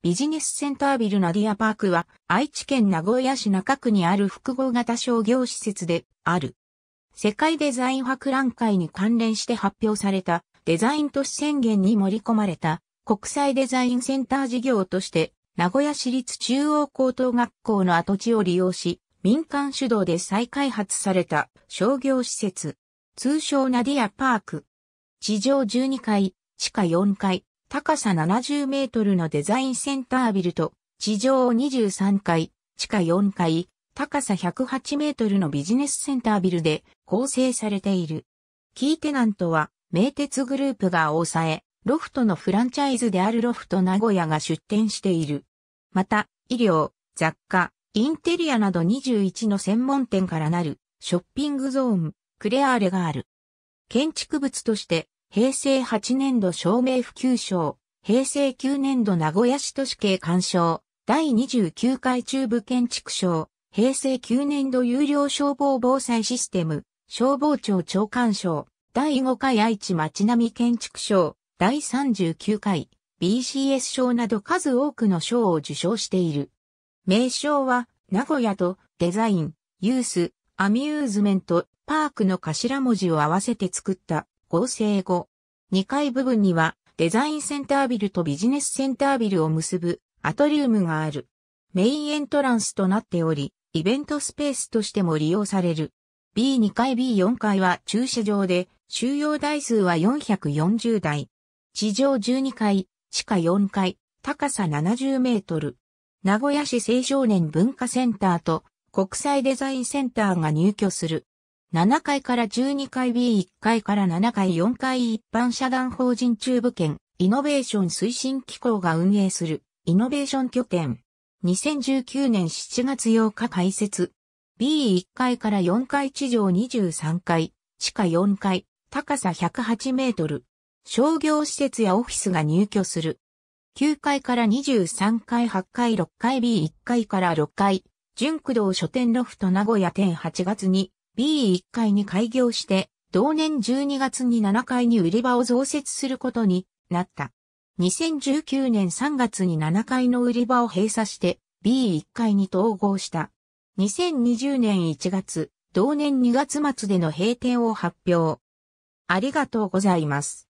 ビジネスセンタービルナディアパークは愛知県名古屋市中区にある複合型商業施設である。世界デザイン博覧会に関連して発表されたデザイン都市宣言に盛り込まれた国際デザインセンター事業として名古屋市立中央高等学校の跡地を利用し民間主導で再開発された商業施設通称ナディアパーク地上12階地下4階高さ70メートルのデザインセンタービルと、地上23階、地下4階、高さ108メートルのビジネスセンタービルで構成されている。キーテナントは、名鉄グループがさえ、ロフトのフランチャイズであるロフト名古屋が出店している。また、医療、雑貨、インテリアなど21の専門店からなるショッピングゾーン、クレアーレがある。建築物として平成8年度照明普及賞、平成9年度名古屋市都市計鑑賞、第29回中部建築賞、平成9年度有料消防防災システム、消防庁長官賞、第5回愛知町並建築賞、第39回 BCS 賞など数多くの賞を受賞している。名称は、名古屋とデザイン、ユース、アミューズメント、パークの頭文字を合わせて作った合成後。2階部分にはデザインセンタービルとビジネスセンタービルを結ぶアトリウムがある。メインエントランスとなっており、イベントスペースとしても利用される。B2 階 B4 階は駐車場で、収容台数は440台。地上12階、地下4階、高さ70メートル。名古屋市青少年文化センターと国際デザインセンターが入居する。7階から12階 B1 階から7階4階一般社団法人中部圏イノベーション推進機構が運営するイノベーション拠点。2019年7月8日開設。B1 階から4階地上23階、地下4階、高さ108メートル。商業施設やオフィスが入居する。9階から23階、8階、6階 B1 階から6階、純駆動書店ロフト名古屋店8月に B1 階に開業して、同年12月に7階に売り場を増設することになった。2019年3月に7階の売り場を閉鎖して B1 階に統合した。2020年1月、同年2月末での閉店を発表。ありがとうございます。